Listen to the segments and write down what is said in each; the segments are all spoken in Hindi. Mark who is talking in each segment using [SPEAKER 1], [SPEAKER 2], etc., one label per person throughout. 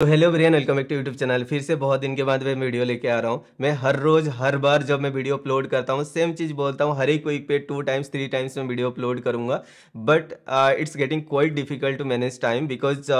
[SPEAKER 1] तो hello Brian welcome back to YouTube channel फिर से बहुत दिन के बाद मैं वीडियो लेके आ रहा हूँ मैं हर रोज हर बार जब मैं वीडियो अपलोड करता हूँ सेम चीज़ बोलता हूँ हर एक वीक पे टू टाइम्स थ्री टाइम्स मैं वीडियो अपलोड करूँगा but it's getting quite difficult to manage time because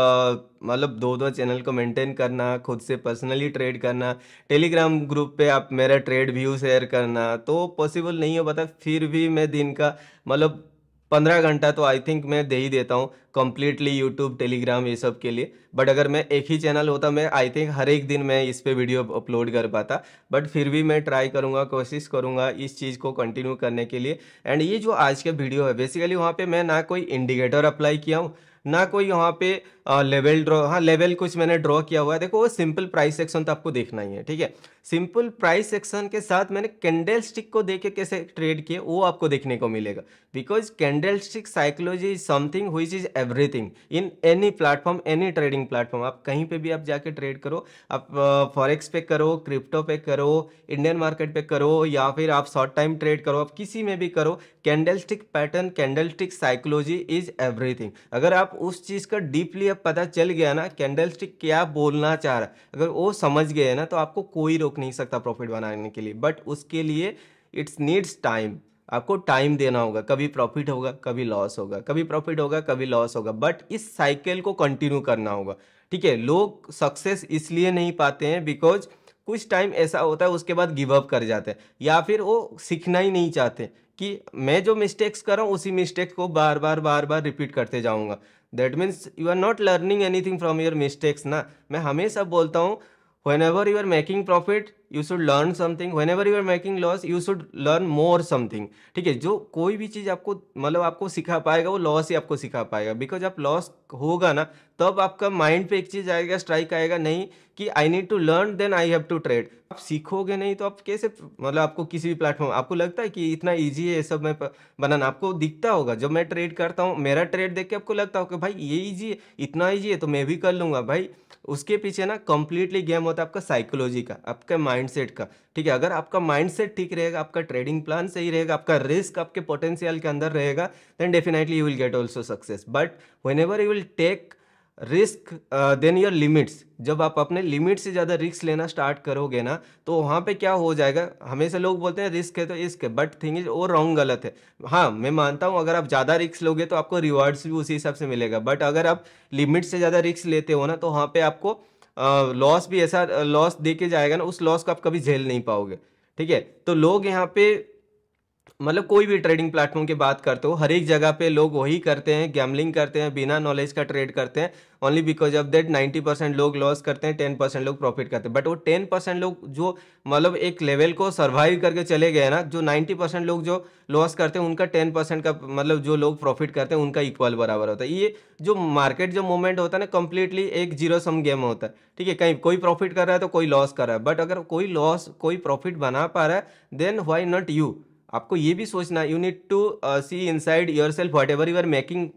[SPEAKER 1] मतलब दो दो चैनल को मेंटेन करना खुद से पर्सनली ट्रेड करना टेलीग्राम ग्रुप पे आप मेरा ट्रेड व्यू शेयर करना तो पॉसिबल नहीं हो पाता फिर भी मैं दिन का मतलब पंद्रह घंटा तो आई थिंक मैं दे ही देता हूँ कम्प्लीटली यूट्यूब टेलीग्राम ये सब के लिए बट अगर मैं एक ही चैनल होता मैं आई थिंक हर एक दिन मैं इस पर वीडियो अपलोड कर पाता बट फिर भी मैं ट्राई करूँगा कोशिश करूँगा इस चीज़ को कंटिन्यू करने के लिए एंड ये जो आज का वीडियो है बेसिकली वहाँ पर मैं ना कोई इंडिकेटर अप्लाई किया हूँ ना कोई वहाँ पर लेवल ड्रॉ हाँ लेवल कुछ मैंने ड्रॉ किया हुआ है देखो वो सिंपल प्राइस सेक्शन तो आपको देखना ही है ठीक है सिंपल प्राइस सेक्शन के साथ मैंने कैंडल स्टिक को देख के कैसे ट्रेड किए वो आपको देखने को मिलेगा because candlestick psychology is something we is everything in any platform any trading platform आप कहीं पर भी आप जाके ट्रेड करो आप फॉरेक्स पे करो क्रिप्टो पे करो इंडियन मार्केट पे करो या फिर आप शॉर्ट टाइम ट्रेड करो आप किसी में भी करो candlestick pattern candlestick psychology is everything अगर आप उस चीज़ का डीपली आप पता चल गया ना कैंडल स्टिक क्या बोलना चाह रहा है अगर वो समझ गए ना तो आपको कोई रोक नहीं सकता प्रॉफिट बनाने के लिए बट उसके लिए इट्स नीड्स टाइम आपको टाइम देना होगा कभी प्रॉफिट होगा कभी लॉस होगा कभी प्रॉफिट होगा कभी लॉस होगा बट इस साइकिल को कंटिन्यू करना होगा ठीक है लोग सक्सेस इसलिए नहीं पाते हैं बिकॉज कुछ टाइम ऐसा होता है उसके बाद गिव अप कर जाते हैं या फिर वो सीखना ही नहीं चाहते कि मैं जो मिस्टेक्स कर रहा हूँ उसी मिस्टेक्स को बार बार बार बार रिपीट करते जाऊँगा that means you are not learning anything from your mistakes ना मैं हमेशा बोलता हूँ whenever you are making profit you should learn something whenever you are making loss you should learn more something ठीक है जो कोई भी चीज़ आपको मतलब आपको सिखा पाएगा वो लॉस ही आपको सिखा पाएगा बिकॉज आप लॉस होगा ना तब आपका माइंड पे एक चीज़ आएगा स्ट्राइक आएगा नहीं कि I need to learn then I have to trade आप सीखोगे नहीं तो आप कैसे मतलब आपको किसी भी प्लेटफॉर्म आपको लगता है कि इतना ईजी है सब मैं बनाना आपको दिखता होगा जब मैं ट्रेड करता हूँ मेरा ट्रेड देख के आपको लगता होगा भाई ये ईजी है इतना ईजी है तो मैं भी कर लूँगा भाई उसके पीछे ना कंप्लीटली गेम होता है आपका साइकोलॉजी का आपका माइंड माइंडसेट का ठीक है अगर आपका माइंडसेट ठीक रहेगा आपका ट्रेडिंग प्लान सही रहेगा आपका रिस्क आपके पोटेंशियल के अंदर रहेगा then definitely you will get also success but whenever you will take risk then your limits जब आप अपने लिमिट से ज़्यादा रिस्क लेना स्टार्ट करोगे ना तो वहाँ पे क्या हो जाएगा हमेशा लोग बोलते हैं रिस्क है तो रिस्क है बट थिंग इज वो रॉन्ग गलत है हाँ मैं मानता हूँ अगर आप ज़्यादा रिस्क लोगे तो आपको रिवार्ड्स भी उसी हिसाब से मिलेगा बट अगर आप लिमिट से ज़्यादा रिस्क लेते हो ना तो वहाँ पे आपको लॉस भी ऐसा लॉस दे के जाएगा ना उस लॉस को आप कभी झेल नहीं पाओगे ठीक है तो लोग यहाँ पे मतलब कोई भी ट्रेडिंग प्लेटफॉर्म की बात करते हो हर एक जगह पे लोग वही करते हैं गैमलिंग करते हैं बिना नॉलेज का ट्रेड करते हैं only because of that 90 percent लोग लॉस करते हैं 10 परसेंट लोग प्रॉफिट करते हैं बट वो 10 परसेंट लोग जो मतलब एक लेवल को सर्वाइव करके चले गए ना जो 90 परसेंट लोग जो लॉस करते हैं उनका 10 परसेंट का मतलब जो लोग प्रॉफिट करते हैं उनका इक्वल बराबर होता है ये जो मार्केट जो मूवमेंट होता है ना कंप्लीटली एक जीरो सम गेम होता है ठीक है कहीं कोई प्रॉफिट कर रहा है तो कोई लॉस कर रहा है बट अगर कोई लॉस कोई प्रॉफिट बना पा रहा है देन वाई नॉट यू आपको ये भी सोचना you need to see inside yourself whatever you are making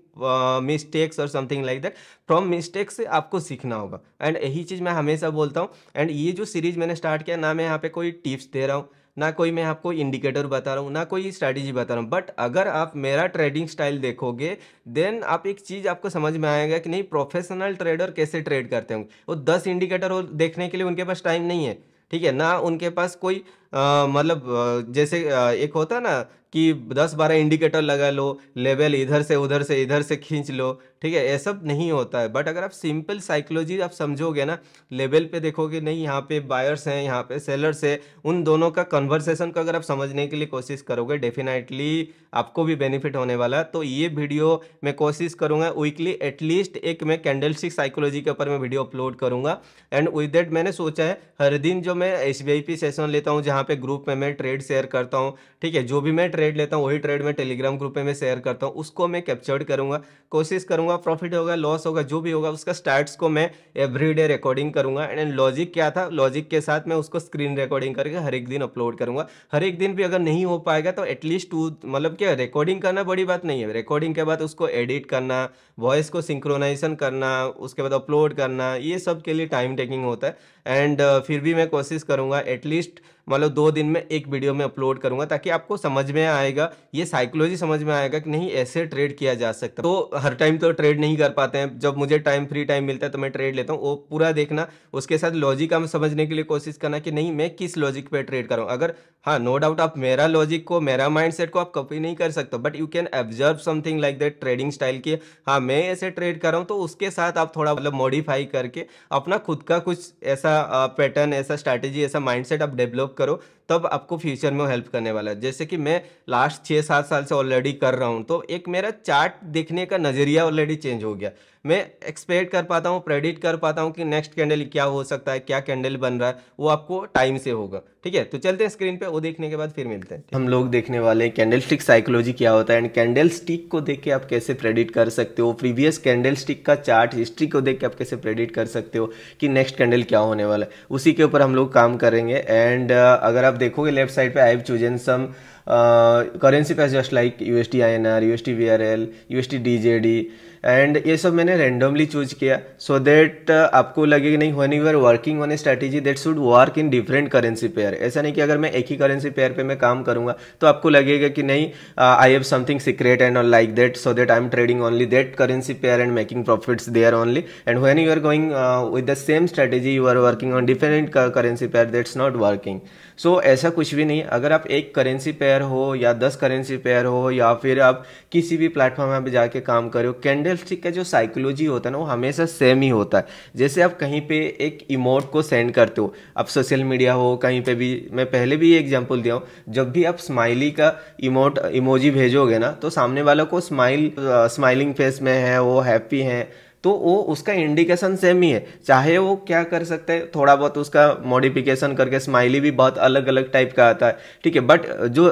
[SPEAKER 1] mistakes और something like that from mistakes से आपको सीखना होगा एंड यही चीज़ मैं हमेशा बोलता हूँ एंड ये जो सीरीज मैंने स्टार्ट किया ना मैं यहाँ पे कोई टिप्स दे रहा हूँ ना कोई मैं आपको इंडिकेटर बता रहा हूँ ना कोई स्ट्रैटेजी बता रहा हूँ बट अगर आप मेरा ट्रेडिंग स्टाइल देखोगे देन आप एक चीज़ आपको समझ में आएगा कि नहीं प्रोफेशनल ट्रेडर कैसे ट्रेड करते होंगे वो दस इंडिकेटर देखने के लिए उनके पास टाइम नहीं है ठीक है ना उनके पास कोई मतलब जैसे एक होता है ना कि दस बारह इंडिकेटर लगा लो लेवल इधर से उधर से इधर से खींच लो ठीक है ये सब नहीं होता है बट अगर आप सिंपल साइकोलॉजी आप समझोगे ना लेवल पे देखोगे नहीं यहाँ पे बायर्स हैं यहाँ पे सेलर्स है उन दोनों का कन्वर्सेशन को अगर आप समझने के लिए कोशिश करोगे डेफिनेटली आपको भी बेनिफिट होने वाला है तो ये वीडियो मैं कोशिश करूँगा वीकली एटलीस्ट एक मैं कैंडल स्टिक साइकोलॉजी के ऊपर मैं वीडियो अपलोड करूँगा एंड विद डेट मैंने सोचा है हर दिन जो मैं एस बी सेशन लेता हूँ जहाँ यहाँ पे ग्रुप में मैं ट्रेड शेयर करता हूँ ठीक है जो भी मैं ट्रेड लेता हूँ वही ट्रेड मैं टेलीग्राम ग्रुप में मैं शेयर करता हूँ उसको मैं कैप्चर्ड करूँगा कोशिश करूँगा प्रॉफिट होगा लॉस होगा जो भी होगा उसका स्टार्ट्स को मैं एवरीडे रिकॉर्डिंग करूँगा एंड लॉजिक क्या था लॉजिक के साथ मैं उसको स्क्रीन रिकॉर्डिंग करके हर एक दिन अपलोड करूँगा हर एक दिन भी अगर नहीं हो पाएगा तो एटलीस्ट टू मतलब क्या रिकॉर्डिंग करना बड़ी बात नहीं है रिकॉर्डिंग के बाद उसको एडिट करना वॉइस को सिंक्रोनाइजेशन करना उसके बाद अपलोड करना ये सब के लिए टाइम टेकिंग होता है एंड uh, फिर भी मैं कोशिश करूँगा एटलीस्ट मतलब दो दिन में एक वीडियो में अपलोड करूंगा ताकि आपको समझ में आएगा ये साइकोलॉजी समझ में आएगा कि नहीं ऐसे ट्रेड किया जा सकता तो हर टाइम तो ट्रेड नहीं कर पाते हैं जब मुझे टाइम फ्री टाइम मिलता है तो मैं ट्रेड लेता हूँ वो पूरा देखना उसके साथ लॉजिक हम समझने के लिए कोशिश करना कि नहीं मैं किस लॉजिक पर ट्रेड करूँ अगर हाँ नो डाउट आप मेरा लॉजिक को मेरा माइंड को आप कॉपी नहीं कर सकते but you can observe something like that trading style की हाँ मैं ऐसे ट्रेड कर रहा हूँ तो उसके साथ आप थोड़ा मतलब मॉडिफाई करके अपना खुद का कुछ ऐसा पैटर्न ऐसा स्ट्रैटेजी ऐसा माइंडसेट आप डेवलप डेवलप करो तब आपको फ्यूचर में हेल्प करने वाला है जैसे कि मैं लास्ट छः सात साल से ऑलरेडी कर रहा हूँ तो एक मेरा चार्ट देखने का नज़रिया ऑलरेडी चेंज हो गया मैं एक्सपेक्ट कर पाता हूँ प्रेडिक्ट कर पाता हूँ कि नेक्स्ट कैंडल क्या हो सकता है क्या कैंडल बन रहा है वो आपको टाइम से होगा ठीक है तो चलते हैं स्क्रीन पे वो देखने के बाद फिर मिलते हैं हम लोग देखने वाले हैं कैंडल स्टिक साइकोलॉजी क्या होता है एंड कैंडल स्टिक को देख के आप कैसे प्रेडिक्ट कर सकते हो प्रीवियस कैंडल स्टिक का चार्ट हिस्ट्री को देख के आप कैसे प्रेडिक्ट कर सकते हो कि नेक्स्ट कैंडल क्या होने वाला है उसी के ऊपर हम लोग काम करेंगे एंड अगर आप देखोगे लेफ्ट साइड पर I have chosen some currency pairs just like U S T I N R U S T V R L U S T D J D and ये सब मैंने रेंडमली चूज किया सो so दैट uh, आपको लगे कि नहीं when you are working on a strategy that should work in different currency pair ऐसा नहीं कि अगर मैं एक ही करेंसी पेयर पे मैं काम करूंगा तो आपको लगेगा कि नहीं I have something secret and like that so that I am trading only that currency pair and making profits they are only and when you are going with the same strategy you are working on different currency pair that's not working so so, ऐसा कुछ भी नहीं अगर आप एक करेंसी पेयर हो या दस करेंसी पेयर हो या फिर आप किसी भी प्लेटफॉर्म पर जाके काम करो कैंडल स्टिक का जो साइकोलॉजी होता है ना वो हमेशा सेम ही होता है जैसे आप कहीं पे एक इमोट को सेंड करते हो आप सोशल मीडिया हो कहीं पे भी मैं पहले भी ये एग्जाम्पल दिया हूँ जब भी आप स्माइली का इमोट इमोजी भेजोगे ना तो सामने वालों को स्माइल स्माइलिंग फेस में है वो हैप्पी हैं तो वो उसका इंडिकेशन सेम ही है चाहे वो क्या कर सकते हैं थोड़ा बहुत उसका मॉडिफिकेशन करके स्माइली भी बहुत अलग अलग टाइप का आता है ठीक है बट जो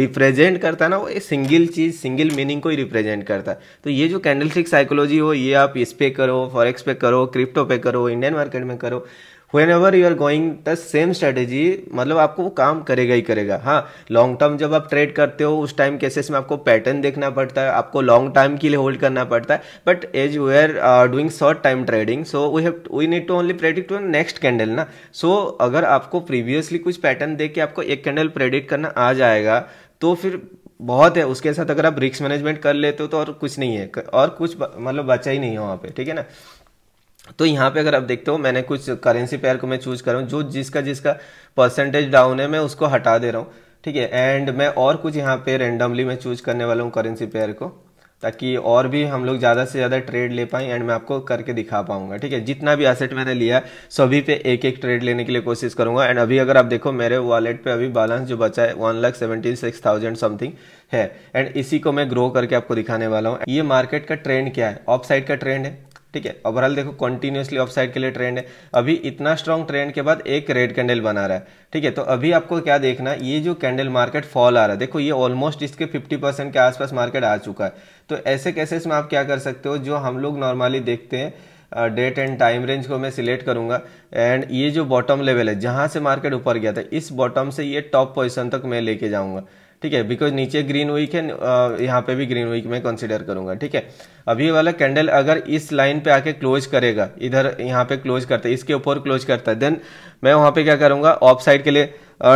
[SPEAKER 1] रिप्रेजेंट करता है ना वो एक सिंगल चीज़ सिंगल मीनिंग को ही रिप्रेजेंट करता है तो ये जो कैंडल साइकोलॉजी हो ये आप इस पे करो फॉरेक्स पे करो क्रिप्टो पे करो इंडियन मार्केट में करो whenever you are going the same strategy मतलब आपको वो काम करेगा ही करेगा हाँ लॉन्ग टर्म जब आप ट्रेड करते हो उस टाइम केसेस में आपको पैटर्न देखना पड़ता है आपको लॉन्ग टाइम के लिए होल्ड करना पड़ता है but as we are doing short time trading so we have we need to only predict one next candle ना सो so, अगर आपको प्रीवियसली कुछ पैटर्न देख के आपको एक कैंडल प्रेडिक्ट करना आ जाएगा तो फिर बहुत है उसके साथ अगर आप रिक्स मैनेजमेंट कर लेते हो तो और कुछ नहीं है और कुछ मतलब बचा ही नहीं है वहाँ पे ठीक है ना तो यहाँ पे अगर आप देखते हो मैंने कुछ करेंसी पेयर को मैं चूज कर रहा हूँ जो जिसका जिसका परसेंटेज डाउन है मैं उसको हटा दे रहा हूँ ठीक है एंड मैं और कुछ यहाँ पे रेंडमली मैं चूज करने वाला हूँ करेंसी पेयर को ताकि और भी हम लोग ज़्यादा से ज़्यादा ट्रेड ले पाएँ एंड मैं आपको करके दिखा पाऊँगा ठीक है जितना भी एसेट मैंने लिया सभी पे एक एक ट्रेड लेने के लिए कोशिश करूंगा एंड अभी अगर आप देखो मेरे वॉलेट पे अभी बैलेंस जो बचा है one lakh seventy six thousand something है एंड इसी को मैं ग्रो करके आपको दिखाने वाला हूँ ये मार्केट का ट्रेंड क्या है ऑफ साइड का ट्रेंड है ठीक है ओवरऑल देखो कंटिन्यूसली ऑफ साइड के लिए ट्रेंड है अभी इतना स्ट्रॉन्ग ट्रेंड के बाद एक रेड कैंडल बना रहा है ठीक है तो अभी आपको क्या देखना ये जो कैंडल मार्केट फॉल आ रहा है देखो ये ऑलमोस्ट इसके 50 परसेंट के आसपास मार्केट आ चुका है तो ऐसे केसेस में आप क्या कर सकते हो जो हम लोग नॉर्मली देखते हैं डेट एंड टाइम रेंज को मैं सिलेक्ट करूंगा एंड ये जो बॉटम लेवल है जहाँ से मार्केट ऊपर गया था इस बॉटम से ये टॉप पोजिशन तक मैं लेके जाऊँगा ठीक है बिकॉज नीचे ग्रीन वीक है यहाँ पे भी ग्रीन वीक में कंसिडर करूंगा ठीक है अभी वाला कैंडल अगर इस लाइन पे आके क्लोज करेगा इधर यहाँ पे क्लोज करता है इसके ऊपर क्लोज करता है देन मैं वहाँ पे क्या करूँगा ऑफ साइड के लिए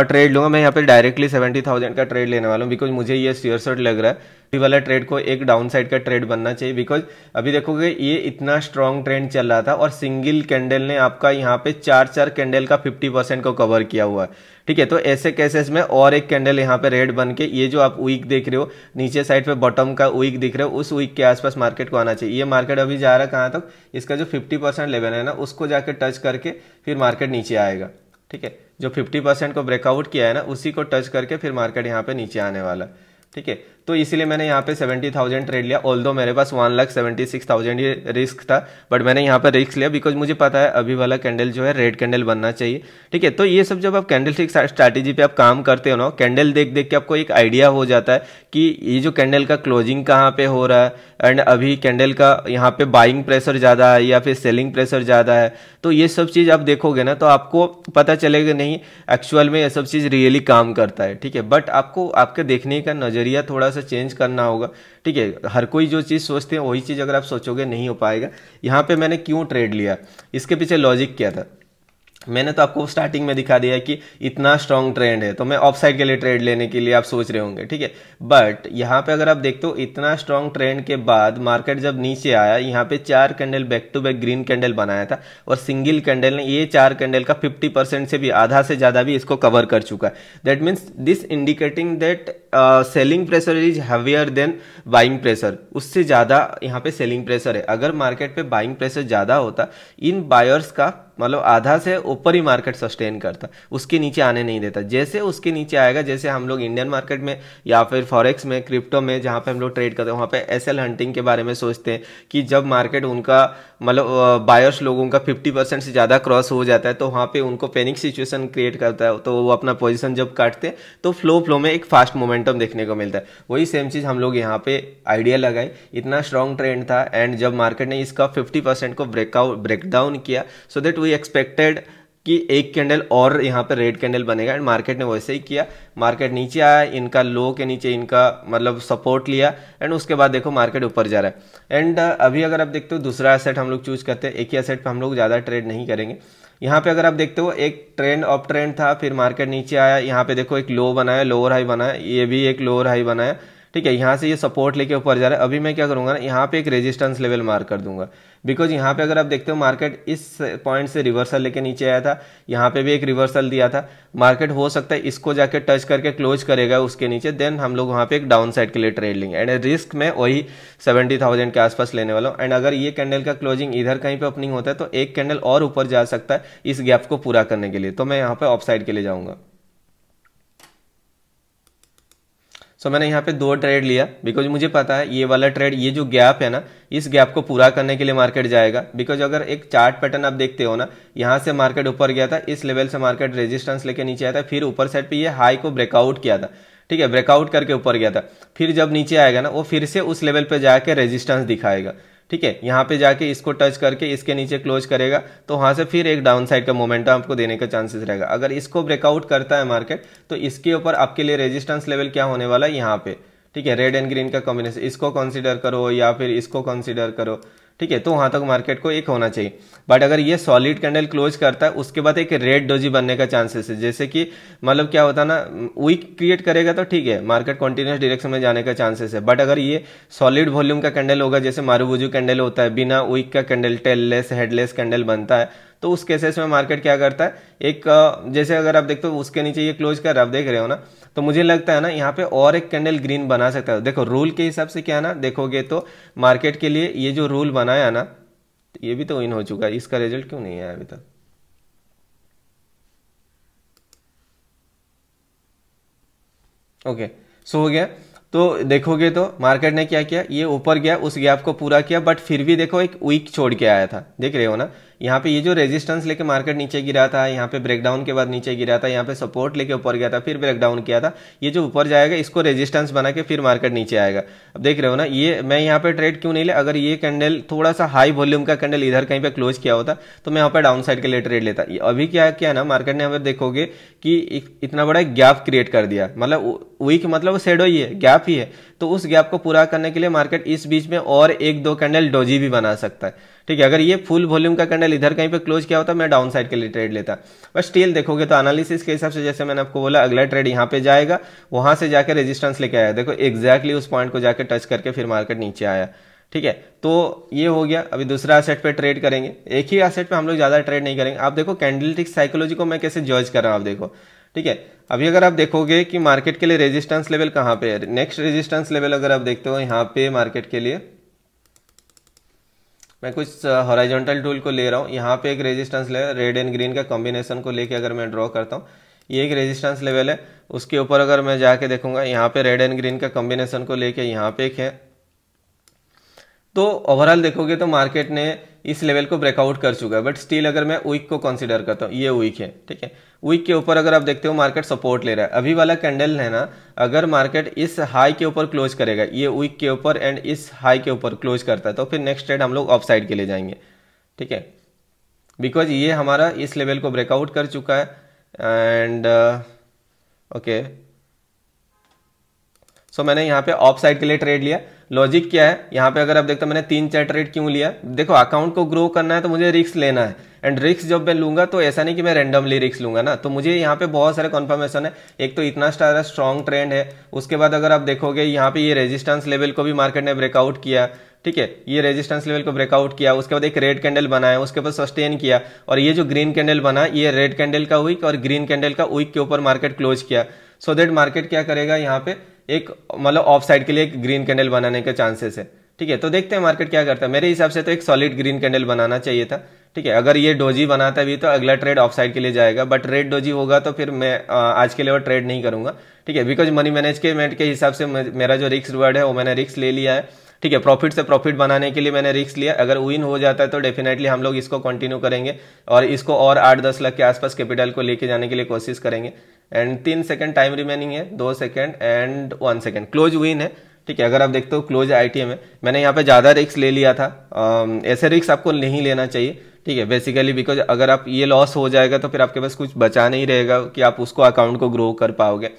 [SPEAKER 1] ट्रेड लूंगा मैं यहाँ पे डायरेक्टली सेवेंटी थाउजेंड का ट्रेड लेने वाला हूँ बिकॉज मुझे ये सीयर शर्ट लग रहा है वाला ट्रेड को एक डाउन साइड का ट्रेड बनना चाहिए बिकॉज अभी देखोगे ये इतना स्ट्रॉन्ग ट्रेंड चल रहा था और सिंगल कैंडल ने आपका यहाँ पे चार चार कैंडल का फिफ्टी परसेंट को कवर किया हुआ है ठीक है तो ऐसे केसेस में और एक कैंडल यहाँ पे रेड बन के ये जो आप वीक देख रहे हो नीचे साइड पे बॉटम का वीक दिख रहे हो उस वीक के आसपास मार्केट को आना चाहिए ये मार्केट अभी जा रहा है कहाँ तक इसका जो फिफ्टी परसेंट लेवल है ना उसको जाके टच करके फिर मार्केट नीचे आएगा ठीक है जो 50 परसेंट को ब्रेकआउट किया है ना उसी को टच करके फिर मार्केट यहाँ पे नीचे आने वाला ठीक है तो इसीलिए मैंने यहाँ पे सेवेंटी थाउजेंड ट्रेड लिया ऑल दो मेरे पास one lakh seventy six thousand ये रिस्क था बट मैंने यहाँ पर रिस्क लिया बिकॉज मुझे पता है अभी वाला कैंडल जो है रेड कैंडल बनना चाहिए ठीक है तो ये सब जब आप कैंडल से स्ट्रैटेजी पे आप काम करते हो ना कैंडल देख देख के आपको एक आइडिया हो जाता है कि ये जो कैंडल का क्लोजिंग कहाँ पे हो रहा है एंड अभी कैंडल का यहाँ पे बाइंग प्रेशर ज़्यादा है या फिर सेलिंग प्रेशर ज़्यादा है तो ये सब चीज़ आप देखोगे ना तो आपको पता चलेगा नहीं एक्चुअल में यह सब चीज़ रियली काम करता है ठीक है बट आपको आपके देखने का नज़रिया थोड़ा सा चेंज करना होगा ठीक है हर कोई जो चीज़ सोचते हैं वही चीज़ अगर आप सोचोगे नहीं हो पाएगा यहाँ पे मैंने क्यों ट्रेड लिया इसके पीछे लॉजिक क्या था मैंने तो आपको स्टार्टिंग में दिखा दिया कि इतना स्ट्रॉन्ग ट्रेंड है तो मैं ऑफ साइड के लिए ट्रेड लेने के लिए आप सोच रहे होंगे ठीक है बट यहाँ पे अगर आप देखते हो इतना स्ट्रॉन्ग ट्रेंड के बाद मार्केट जब नीचे आया यहाँ पे चार candle back to back green candle बनाया था और सिंगल कैंडल ने ये चार कैंडल का फिफ्टी से भी आधा से ज़्यादा भी इसको कवर कर चुका है that means this indicating that selling pressure is heavier than buying pressure उससे ज़्यादा यहाँ पे सेलिंग प्रेशर है अगर मार्केट पे बाइंग प्रेशर ज़्यादा होता इन बायर्स का मतलब आधा से ऊपर ही मार्केट सस्टेन करता उसके नीचे आने नहीं देता जैसे उसके नीचे आएगा जैसे हम लोग इंडियन मार्केट में या फिर फॉरेक्स में क्रिप्टो में जहाँ पे हम लोग ट्रेड करते हैं वहाँ पे एस एल हंटिंग के बारे में सोचते हैं कि जब मार्केट उनका मतलब बायर्स लोगों का फिफ्टी परसेंट से ज़्यादा क्रॉस हो जाता है तो वहाँ पर उनको पैनिक सिचुएशन क्रिएट करता है तो वो अपना पोजिशन जब काटते तो फ्लो फ्लो में एक फास्ट मोमेंटम देखने को मिलता है वही सेम चीज़ हम लोग यहाँ पे आइडिया लगाए इतना स्ट्रॉन्ग ट्रेंड था एंड जब मार्केट ने इसका फिफ्टी को ब्रेकआउट ब्रेकडाउन किया सो देट वी एक्सपेक्टेड कि एक कैंडल और यहाँ पर रेड कैंडल बनेगा एंड मार्केट ने वैसे ही किया मार्केट नीचे आया इनका लो के नीचे इनका मतलब सपोर्ट लिया एंड उसके बाद देखो मार्केट ऊपर जा रहा है एंड uh, अभी अगर आप देखते हो दूसरा एसेट हम लोग चूज करते हैं एक ही एसेट पर हम लोग ज़्यादा ट्रेड नहीं करेंगे यहाँ पे अगर आप देखते हो एक ट्रेंड ऑफ ट्रेंड था फिर मार्केट नीचे आया यहाँ पे देखो एक लो बनाया लोअर हाई बनाया ये भी एक लोअर हाई बनाया ठीक है यहाँ से ये सपोर्ट लेके ऊपर जा रहा है अभी मैं क्या करूँगा ना यहाँ पे एक रेजिस्टेंस लेवल मार्क कर दूंगा बिकॉज यहाँ पे अगर आप देखते हो मार्केट इस पॉइंट से रिवर्सल लेके नीचे आया था यहाँ पे भी एक रिवर्सल दिया था मार्केट हो सकता है इसको जाके टच करके क्लोज करेगा उसके नीचे देन हम लोग वहाँ पे एक डाउन साइड के लिए ट्रेड लेंगे एंड रिस्क मैं वही सेवेंटी थाउजेंड के आसपास लेने वाला हूँ एंड अगर ये कैंडल का क्लोजिंग इधर कहीं पर ओपनिंग होता है तो एक कैंडल और ऊपर जा सकता है इस गैप को पूरा करने के लिए तो मैं यहाँ पे ऑफ साइड के लिए जाऊँगा सो मैंने यहाँ पे दो ट्रेड लिया बिकॉज मुझे पता है ये वाला ट्रेड ये जो गैप है ना इस गैप को पूरा करने के लिए मार्केट जाएगा बिकॉज अगर एक चार्ट पैटर्न आप देखते हो ना यहाँ से मार्केट ऊपर गया था इस लेवल से मार्केट रेजिस्टेंस लेके नीचे आया था फिर ऊपर साइड पे ये हाई को ब्रेकआउट किया था ठीक है ब्रेकआउट करके ऊपर गया था फिर जब नीचे आएगा ना वो फिर से उस लेवल पे जाकर रेजिस्टेंस दिखाएगा ठीक है यहाँ पे जाके इसको टच करके इसके नीचे क्लोज करेगा तो वहाँ से फिर एक डाउन साइड का मोमेंटम आपको देने का चांसेस रहेगा अगर इसको ब्रेकआउट करता है मार्केट तो इसके ऊपर आपके लिए रेजिस्टेंस लेवल क्या होने वाला है यहाँ पे ठीक है रेड एंड ग्रीन का कॉम्बिनेशन इसको कंसिडर करो या फिर इसको कंसिडर करो ठीक है तो वहाँ तक मार्केट को एक होना चाहिए बट अगर ये सॉलिड कैंडल क्लोज करता है उसके बाद एक रेड डोजी बनने का चांसेस है जैसे कि मतलब क्या होता है ना वीक क्रिएट करेगा तो ठीक है मार्केट कंटिन्यूस डायरेक्शन में जाने का चांसेस है बट अगर ये सॉलिड वॉल्यूम का कैंडल होगा जैसे मारूबुजू कैंडल होता है बिना वीक का कैंडल टेललेस हेडलेस कैंडल बनता है तो उस केसेस में मार्केट क्या करता है एक जैसे अगर आप देखते हो उसके नीचे ये क्लोज कर आप देख रहे हो ना तो मुझे लगता है ना यहाँ पे और एक कैंडल ग्रीन बना सकता है देखो रूल के हिसाब से क्या ना देखोगे तो मार्केट के लिए ये जो रूल बनाया ना तो ये भी तो इन हो चुका है इसका रिजल्ट क्यों नहीं आया अभी तक ओके सो हो गया तो देखोगे तो मार्केट ने क्या किया ये ऊपर गया उस गैप को पूरा किया बट फिर भी देखो एक वीक छोड़ के आया था देख रहे हो ना यहाँ पे ये जो रेजिस्टेंस लेके मार्केट नीचे गिरा था यहाँ पे ब्रेकडाउन के बाद नीचे गिरा था यहाँ पे सपोर्ट लेके ऊपर गया था फिर ब्रेकडाउन किया था ये जो ऊपर जाएगा इसको रेजिस्टेंस बना के फिर मार्केट नीचे आएगा अब देख रहे हो ना ये मैं यहाँ पे ट्रेड क्यों नहीं ले अगर ये कैंडल थोड़ा सा हाई वॉल्यूम का कैंडल इधर कहीं पर क्लोज किया होता तो मैं यहाँ पर डाउन साइड के लिए ट्रेड लेता अभी क्या क्या ना मार्केट ने अगर देखोगे कि इतना बड़ा गैप क्रिएट कर दिया मतलब वीक मतलब सेडो ही है गैप ही है तो उस गैप को पूरा करने के लिए मार्केट इस बीच में और एक दो कैंडल डोजी भी बना सकता है ठीक है अगर ये फुल वॉल्यूम का कैंडल इधर कहीं पे क्लोज किया होता मैं डाउन साइड के लिए ट्रेड लेता बस स्टील देखोगे तो एनालिसिस के हिसाब से जैसे मैंने आपको बोला अगला ट्रेड यहाँ पे जाएगा वहां से जाकर रेजिस्टेंस लेके आया देखो एक्जैक्टली उस पॉइंट को जाकर टच करके फिर मार्केट नीचे आया ठीक है तो ये हो गया अभी दूसरा एसेट पे ट्रेड करेंगे एक ही एसेट पे हम लोग ज़्यादा ट्रेड नहीं करेंगे आप देखो कैंडलिटिक साइकोलॉजी को मैं कैसे जज कर रहा हूँ आप देखो ठीक है अभी अगर आप देखोगे कि मार्केट के लिए रेजिस्टेंस लेवल कहाँ पे है नेक्स्ट रेजिस्टेंस लेवल अगर आप देखते हो यहाँ पे मार्केट के लिए मैं कुछ हॉराइजेंटल टूल को ले रहा हूँ यहाँ पे एक resistance level red and green का कॉम्बिनेशन को लेके अगर मैं ड्रॉ करता हूँ ये एक रेजिस्टेंस लेवल है उसके ऊपर अगर मैं जाके देखूंगा यहाँ पे रेड एंड ग्रीन का कॉम्बिनेशन को लेके यहाँ पे एक है तो ओवरऑल देखोगे तो मार्केट ने इस लेवल को ब्रेकआउट कर चुका है बट स्टिल अगर मैं वीक को कंसिडर करता हूँ ये वीक है ठीक है वीक के ऊपर अगर आप देखते हो मार्केट सपोर्ट ले रहा है अभी वाला कैंडल है ना अगर मार्केट इस हाई के ऊपर क्लोज करेगा ये वीक के ऊपर एंड इस हाई के ऊपर क्लोज करता है तो फिर नेक्स्ट ट्रेड हम लोग ऑफ साइड के लिए जाएंगे ठीक है बिकॉज ये हमारा इस लेवल को ब्रेकआउट कर चुका है एंड ओके सो मैंने यहाँ पे ऑफ साइड के लिए ट्रेड लिया लॉजिक क्या है यहाँ पे अगर आप देखते मैंने तीन चार ट्रेड क्यों लिया देखो अकाउंट को ग्रो करना है तो मुझे रिस्क लेना है एंड रिक्स जब मैं लूंगा तो ऐसा नहीं कि मैं रेंडमली रिक्स लूंगा ना तो मुझे यहाँ पे बहुत सारे कॉन्फर्मेशन है एक तो इतना सारा स्ट्रॉन्ग ट्रेंड है उसके बाद अगर आप देखोगे यहाँ पे ये रेजिस्टेंस लेवल को भी मार्केट ने ब्रेकआउट किया ठीक है ये रेजिस्टेंस लेवल को ब्रेकआउट किया उसके बाद एक रेड कैंडल बनाया उसके बाद सस्टेन किया और ये जो ग्रीन कैंडल बना ये रेड कैंडल का वीक और ग्रीन कैंडल का वीक के ऊपर मार्केट क्लोज किया सो देट मार्केट क्या करेगा यहाँ पे एक मतलब ऑफ साइड के लिए एक ग्रीन कैंडल बनाने के चांसेस है ठीक है तो देखते हैं मार्केट क्या करता है मेरे हिसाब से तो एक सॉलिड ग्रीन कैंडल बनाना चाहिए था ठीक है अगर ये डोजी बनाता भी तो अगला ट्रेड ऑफ साइड के लिए जाएगा बट रेड डोजी होगा तो फिर मैं आज के लिए वो ट्रेड नहीं करूंगा ठीक है बिकॉज मनी मैनेजमेंट के हिसाब से मेरा जो रिक्स वर्ड है वो मैंने रिक्स ले लिया है ठीक है प्रॉफिट से प्रॉफिट बनाने के लिए मैंने रिक्स लिया अगर विन हो जाता है तो डेफिनेटली हम लोग इसको कंटिन्यू करेंगे और इसको और आठ दस लाख के आसपास कैपिटल को लेके जाने के लिए कोशिश करेंगे एंड तीन सेकेंड टाइम रिमेनिंग है दो second and one second close win है ठीक है अगर आप देखते हो क्लोज आई टी में मैंने यहाँ पे ज़्यादा रिक्स ले लिया था ऐसे रिक्स आपको नहीं लेना चाहिए ठीक है बेसिकली बिकॉज अगर आप ये लॉस हो जाएगा तो फिर आपके पास कुछ बचा नहीं रहेगा कि आप उसको अकाउंट को ग्रो कर पाओगे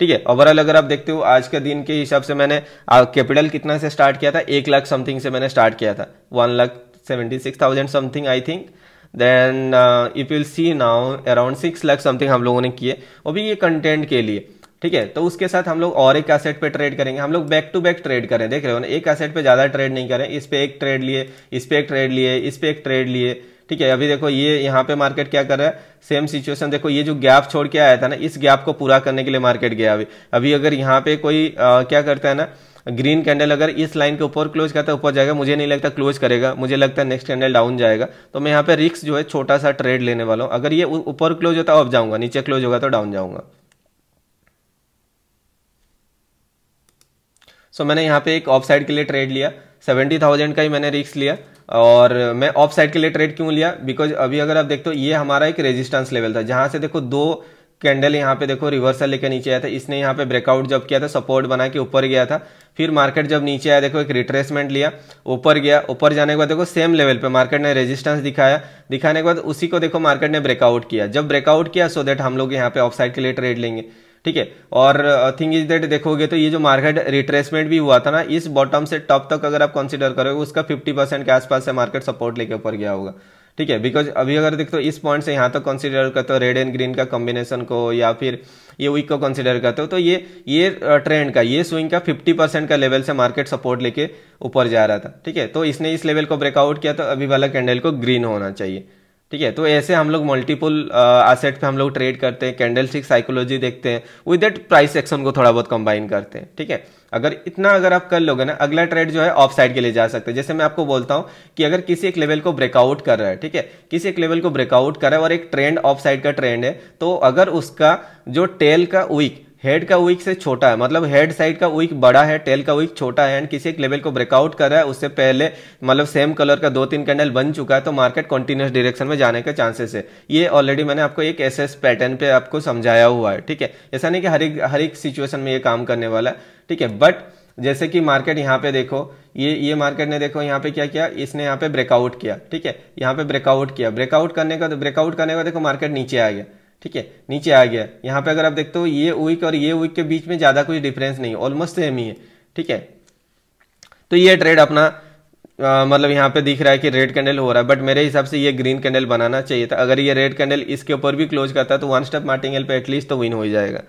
[SPEAKER 1] ठीक है ओवरऑल अगर आप देखते हो आज के दिन के हिसाब से मैंने कैपिटल कितना से स्टार्ट किया था एक लाख समथिंग से मैंने स्टार्ट किया था one lakh seventy six thousand something I think then if you see now around six lakh something हम लोगों ने किए वो भी ये कंटेंट के लिए ठीक है तो उसके साथ हम लोग और एक एसेट पे ट्रेड करेंगे हम लोग बैक टू बैक ट्रेड करें देख रहे हो ना एक एसेट पे ज़्यादा ट्रेड नहीं करें इस पे एक ट्रेड लिए इस पे एक ट्रेड लिए इस पे एक ट्रेड लिए ठीक है अभी देखो ये यहाँ पे मार्केट क्या कर रहा है सेम सिचुएशन देखो ये जो गैप छोड़ के आया था ना इस गैप को पूरा करने के लिए मार्केट गया अभी अभी अगर यहाँ पे कोई आ, uh, क्या करता है ना ग्रीन कैंडल अगर इस लाइन के ऊपर क्लोज करता है ऊपर जाएगा मुझे नहीं लगता क्लोज करेगा मुझे लगता है नेक्स्ट कैंडल डाउन जाएगा तो मैं यहाँ पे रिक्स जो है छोटा सा ट्रेड लेने वाला हूँ अगर ये ऊपर क्लोज होता है अब जाऊंगा नीचे क्लोज होगा तो डाउन जाऊंगा सो so, मैंने यहाँ पे एक ऑफ साइड के लिए ट्रेड लिया सेवेंटी का ही मैंने रिक्स लिया और मैं ऑफ साइड के लिए ट्रेड क्यों लिया बिकॉज अभी अगर आप देखते हो ये हमारा एक रेजिस्टेंस लेवल था जहाँ से देखो दो कैंडल यहाँ पे देखो रिवर्सल लेके नीचे आया था इसने यहाँ पे ब्रेकआउट जब किया था सपोर्ट बना के ऊपर गया था फिर मार्केट जब नीचे आया देखो एक रिट्रेसमेंट लिया ऊपर गया ऊपर जाने के बाद देखो सेम लेवल पे मार्केट ने रेजिस्टेंस दिखाया दिखाने के बाद उसी को देखो मार्केट ने ब्रेकआउट किया जब ब्रेकआउट किया सो देट हम लोग यहाँ पे ऑफ साइड के लिए ट्रेड लेंगे ठीक है और थिंग इज दैट देखोगे तो ये जो मार्केट रिट्रेसमेंट भी हुआ था ना इस बॉटम से टॉप तक अगर आप कंसिडर करोगे उसका फिफ्टी परसेंट के आसपास से मार्केट सपोर्ट लेके ऊपर गया होगा ठीक है बिकॉज अभी अगर देखते हो इस पॉइंट से यहाँ तक तो कंसिडर करते हो रेड एंड ग्रीन का कॉम्बिनेशन को या फिर ये वीक को कंसिडर करते हो तो ये ये ट्रेंड का ये स्विंग का 50 परसेंट का लेवल से मार्केट सपोर्ट लेके ऊपर जा रहा था ठीक है तो इसने इस लेवल को ब्रेकआउट किया तो अभी वाला कैंडल को ग्रीन होना चाहिए ठीक है तो ऐसे हम लोग मल्टीपल एसेट पे हम लोग ट्रेड करते हैं कैंडल साइकोलॉजी देखते हैं विद दैट प्राइस एक्शन को थोड़ा बहुत कंबाइन करते हैं ठीक है अगर इतना अगर आप कर लोगे ना अगला ट्रेड जो है ऑफ साइड के लिए जा सकते हैं जैसे मैं आपको बोलता हूं कि अगर किसी एक लेवल को ब्रेकआउट कर रहा है ठीक है किसी एक लेवल को ब्रेकआउट कर रहा है और एक ट्रेंड ऑफ साइड का ट्रेंड है तो अगर उसका जो टेल का वीक हेड का वीक से छोटा है मतलब हेड साइड का वीक बड़ा है टेल का वीक छोटा है एंड किसी एक लेवल को ब्रेकआउट कर रहा है उससे पहले मतलब सेम कलर का दो तीन कैंडल बन चुका है तो मार्केट कंटिन्यूस डायरेक्शन में जाने के चांसेस है ये ऑलरेडी मैंने आपको एक एस एस पैटर्न पे आपको समझाया हुआ है ठीक है ऐसा नहीं कि हर एक हर एक सिचुएशन में ये काम करने वाला है ठीक है बट जैसे कि मार्केट यहाँ पे देखो ये ये मार्केट ने देखो यहाँ पे क्या किया इसने यहाँ पे ब्रेकआउट किया ठीक है यहाँ पे ब्रेकआउट किया ब्रेकआउट करने का ब्रेकआउट करने का देखो मार्केट नीचे आ गया ठीक है नीचे आ गया यहाँ पे अगर आप देखते हो ये वीक और ये वीक के बीच में ज़्यादा कुछ डिफरेंस नहीं ऑलमोस्ट सेम ही है ठीक है तो ये ट्रेड अपना आ, मतलब यहाँ पे दिख रहा है कि रेड कैंडल हो रहा है बट मेरे हिसाब से ये ग्रीन कैंडल बनाना चाहिए था अगर ये रेड कैंडल इसके ऊपर भी क्लोज करता है तो वन स्टेप मार्टिंग एल पे एटलीस्ट तो विन हो जाएगा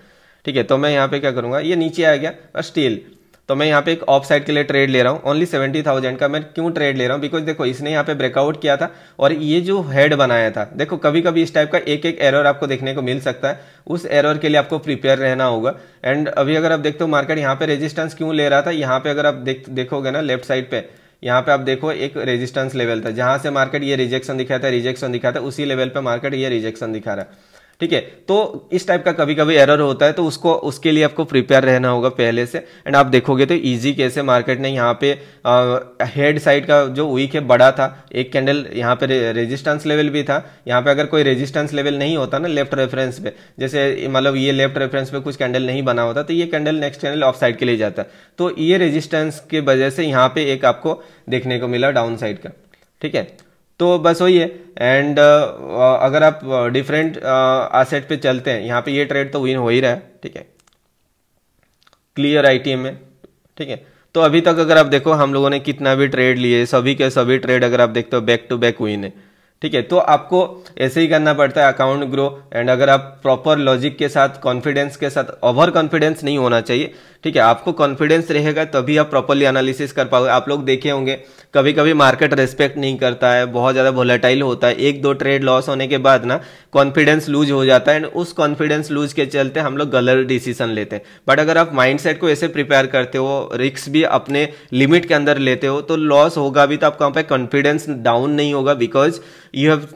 [SPEAKER 1] ठीक है तो मैं यहाँ पे क्या करूँगा ये नीचे आ गया और स्टील तो मैं यहाँ पे एक ऑफ साइड के लिए ट्रेड ले रहा हूँ ओनली सेवेंटी थाउजेंड का मैं क्यों ट्रेड ले रहा हूँ बिकॉज देखो इसने यहाँ पे ब्रेकआउट किया था और ये जो हेड बनाया था देखो कभी कभी इस टाइप का एक एक एरर आपको देखने को मिल सकता है उस एरर के लिए आपको प्रिपेयर रहना होगा एंड अभी अगर आप देखते हो मार्केट यहाँ पे रेजिस्टेंस क्यों ले रहा था यहाँ पे अगर आप देख देखोगे ना लेफ्ट साइड पे यहाँ पे आप देखो एक रेजिस्टेंस लेवल था जहां से मार्केट ये रिजेक्शन दिखाया था रिजेक्शन दिखाया था उसी लेवल पे मार्केट ये रिजेक्शन दिखा रहा है ठीक है तो इस टाइप का कभी कभी एरर होता है तो उसको उसके लिए आपको प्रिपेयर रहना होगा पहले से एंड आप देखोगे तो ईजी कैसे मार्केट ने यहाँ पे हेड साइड का जो वीक है बड़ा था एक कैंडल यहाँ पे रेजिस्टेंस लेवल भी था यहाँ पे अगर कोई रेजिस्टेंस लेवल नहीं होता ना लेफ्ट रेफरेंस पे जैसे मतलब ये लेफ्ट रेफरेंस पे कुछ कैंडल नहीं बना होता तो ये candle next candle of side के लिए जाता तो ये रेजिस्टेंस के वजह से यहाँ पे एक आपको देखने को मिला डाउन साइड का ठीक है तो बस वही है एंड uh, अगर आप डिफरेंट आसेट uh, uh पे चलते हैं यहाँ पे ये ट्रेड तो विन हो ही रहा है ठीक है क्लियर आईटीएम में ठीक है तो अभी तक अगर आप देखो हम लोगों ने कितना भी ट्रेड लिए सभी के सभी ट्रेड अगर आप देखते हो बैक टू बैक विन है ठीक है तो आपको ऐसे ही करना पड़ता है अकाउंट ग्रो एंड अगर आप प्रॉपर लॉजिक के साथ कॉन्फिडेंस के साथ ओवर कॉन्फिडेंस नहीं होना चाहिए ठीक है आपको कॉन्फिडेंस रहेगा तभी आप प्रॉपरली एनालिसिस कर पाओगे आप लोग देखे होंगे कभी कभी मार्केट रेस्पेक्ट नहीं करता है बहुत ज़्यादा वोलेटाइल होता है एक दो ट्रेड लॉस होने के बाद ना कॉन्फिडेंस लूज हो जाता है एंड उस कॉन्फिडेंस लूज के चलते हम लोग गलत डिसीजन लेते हैं बट अगर आप माइंड को ऐसे प्रिपेयर करते हो रिक्स भी अपने लिमिट के अंदर लेते हो तो लॉस होगा भी तो आपका कहाँ पर कॉन्फिडेंस डाउन नहीं होगा because you have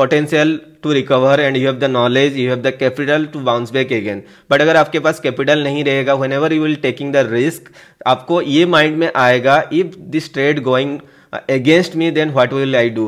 [SPEAKER 1] potential to recover and you have the knowledge you have the capital to bounce back again but अगर आपके पास कैपिटल नहीं रहेगा whenever you will taking the risk आपको ये माइंड में आएगा if this trade going against me then what will I do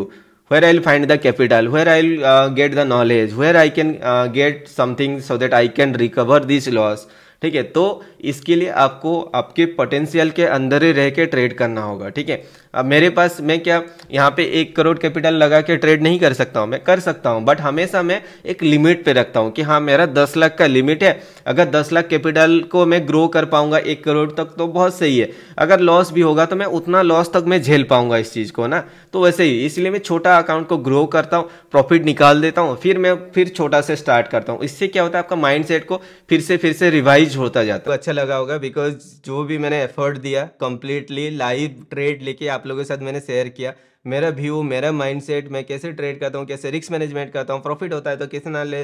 [SPEAKER 1] where I will find the capital where I will get the knowledge I I can get something so that I can recover this loss ठीक है तो इसके लिए आपको आपके पोटेंशियल के अंदर ही रह के ट्रेड करना होगा ठीक है अब मेरे पास मैं क्या यहाँ पे एक करोड़ कैपिटल लगा के ट्रेड नहीं कर सकता हूँ मैं कर सकता हूँ बट हमेशा मैं एक लिमिट पे रखता हूँ कि हाँ मेरा दस लाख का लिमिट है अगर दस लाख कैपिटल को मैं ग्रो कर पाऊंगा एक करोड़ तक तो बहुत सही है अगर लॉस भी होगा तो मैं उतना लॉस तक मैं झेल पाऊंगा इस चीज़ को ना तो वैसे ही इसलिए मैं छोटा अकाउंट को ग्रो करता हूँ प्रॉफिट निकाल देता हूँ फिर मैं फिर छोटा से स्टार्ट करता हूँ इससे क्या होता है आपका माइंड को फिर से फिर से रिवाइज होता जाता है तो अच्छा लगा होगा बिकॉज जो भी मैंने एफर्ट दिया कंप्लीटली लाइव ट्रेड लेके आप आप लोगों के साथ मैंने शेयर किया मेरा व्यू मेरा माइंडसेट मैं कैसे ट्रेड करता हूँ कैसे रिस्क मैनेजमेंट करता हूँ प्रॉफिट होता है तो किस ना ले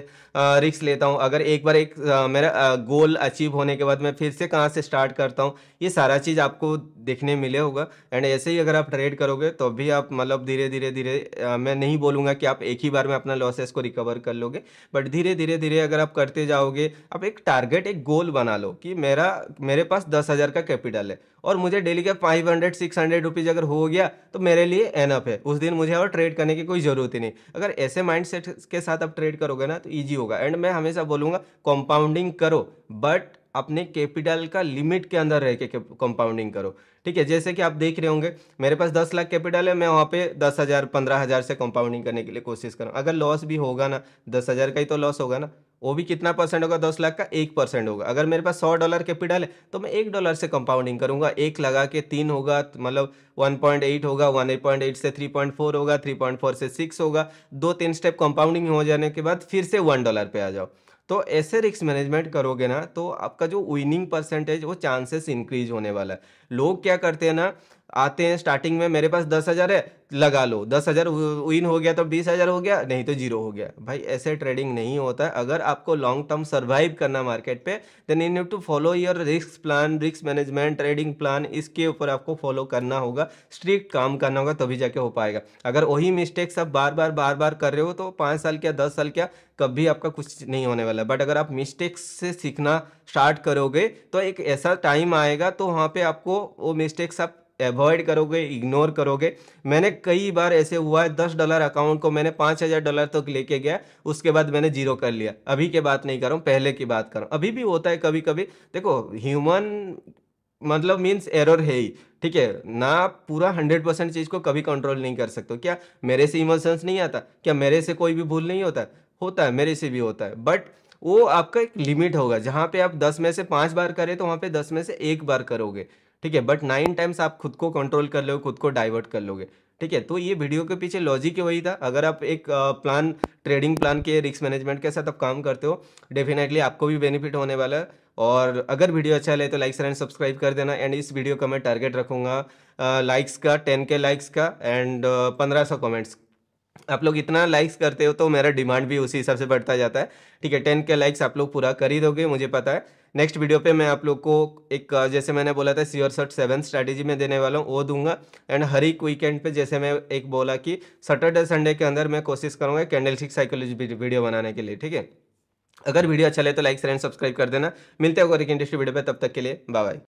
[SPEAKER 1] रिस्क लेता हूँ अगर एक बार एक आ, मेरा आ, गोल अचीव होने के बाद मैं फिर से कहाँ से स्टार्ट करता हूँ ये सारा चीज़ आपको देखने मिले होगा एंड ऐसे ही अगर आप ट्रेड करोगे तो भी आप मतलब धीरे धीरे धीरे मैं नहीं बोलूँगा कि आप एक ही बार में अपना लॉसेस को रिकवर कर लोगे बट धीरे धीरे धीरे अगर आप करते जाओगे आप एक टारगेट एक गोल बना लो कि मेरा मेरे पास दस हज़ार का कैपिटल है और मुझे डेली का five hundred six hundred rupees अगर हो गया तो मेरे लिए लाइनअप है उस दिन मुझे और ट्रेड करने की कोई ज़रूरत ही नहीं अगर ऐसे माइंड के साथ आप ट्रेड करोगे ना तो ईजी होगा एंड मैं हमेशा बोलूंगा कॉम्पाउंडिंग करो बट अपने कैपिटल का लिमिट के अंदर रह के कंपाउंडिंग करो ठीक है जैसे कि आप देख रहे होंगे मेरे पास दस लाख कैपिटल है मैं वहाँ पे दस हज़ार पंद्रह हज़ार से कंपाउंडिंग करने के लिए कोशिश करूँ अगर लॉस भी होगा ना दस हज़ार का ही तो लॉस होगा ना वो भी कितना परसेंट होगा दस लाख का एक परसेंट होगा अगर मेरे पास सौ डॉलर कैपिटल है तो मैं एक डॉलर से कंपाउंडिंग करूंगा एक लगा के तीन होगा मतलब वन पॉइंट एट होगा वन एट पॉइंट एट से थ्री पॉइंट फोर होगा थ्री पॉइंट फोर से सिक्स होगा दो तीन स्टेप कंपाउंडिंग हो जाने के बाद फिर से वन डॉलर पर आ जाओ तो ऐसे रिक्स मैनेजमेंट करोगे ना तो आपका जो विनिंग परसेंटेज वो चांसेस इंक्रीज होने वाला है लोग क्या करते हैं ना आते हैं स्टार्टिंग में मेरे पास दस हज़ार है लगा लो दस हज़ार विन हो गया तो बीस हज़ार हो गया नहीं तो जीरो हो गया भाई ऐसे ट्रेडिंग नहीं होता है अगर आपको लॉन्ग टर्म सर्वाइव करना मार्केट पे then you need to follow your risk plan risk management trading plan इसके ऊपर आपको फॉलो करना होगा स्ट्रिक्ट काम करना होगा तभी जाके हो पाएगा अगर वही मिस्टेक्स आप बार बार बार बार कर रहे हो तो पाँच साल क्या दस साल क्या कभी आपका कुछ नहीं होने वाला बट अगर आप मिस्टेक्स से सीखना स्टार्ट करोगे तो एक ऐसा टाइम आएगा तो वहाँ पर आपको वो मिस्टेक्स आप अवॉइड करोगे इग्नोर करोगे मैंने कई बार ऐसे हुआ है दस डॉलर अकाउंट को मैंने पाँच हज़ार डॉलर तक लेके गया उसके बाद मैंने जीरो कर लिया अभी की बात नहीं करूँ पहले की बात करूँ अभी भी होता है कभी कभी देखो ह्यूमन मतलब मीन्स एरर है ही ठीक है ना पूरा हंड्रेड परसेंट चीज़ को कभी कंट्रोल नहीं कर सकते क्या मेरे से इमोशंस नहीं आता क्या मेरे से कोई भी भूल नहीं होता होता है मेरे से भी होता है बट वो आपका एक लिमिट होगा जहाँ पे आप दस में से पाँच बार करें तो वहाँ पे दस में से एक बार करोगे ठीक है बट नाइन टाइम्स आप खुद को कंट्रोल कर लोगे खुद को डाइवर्ट कर लोगे ठीक है तो ये वीडियो के पीछे लॉजिक वही था अगर आप एक प्लान ट्रेडिंग प्लान के रिस्क मैनेजमेंट के साथ आप काम करते हो डेफिनेटली आपको भी बेनिफिट होने वाला है और अगर वीडियो अच्छा लगे तो लाइक शेयर एंड सब्सक्राइब कर देना एंड इस वीडियो का मैं टारगेट रखूँगा लाइक्स का टेन के लाइक्स का एंड पंद्रह सौ कमेंट्स आप लोग इतना लाइक्स करते हो तो मेरा डिमांड भी उसी हिसाब से बढ़ता जाता है ठीक है टेन के लाइक्स आप लोग पूरा कर ही दोगे मुझे पता है नेक्स्ट वीडियो पे मैं आप लोग को एक जैसे मैंने बोला था सी और सट सेवन स्ट्रैटेजी में देने वाला हूँ वो दूंगा एंड हर एक वीकेंड पे जैसे मैं एक बोला कि सैटरडे संडे के अंदर मैं कोशिश करूँगा कैंडल सिक्स साइकोलॉजी वीडियो बनाने के लिए ठीक है अगर वीडियो अच्छा लगे तो लाइक शेयर एंड सब्सक्राइब कर देना मिलते हो और एक इंडस्ट्री वीडियो पे तब तक के लिए बाय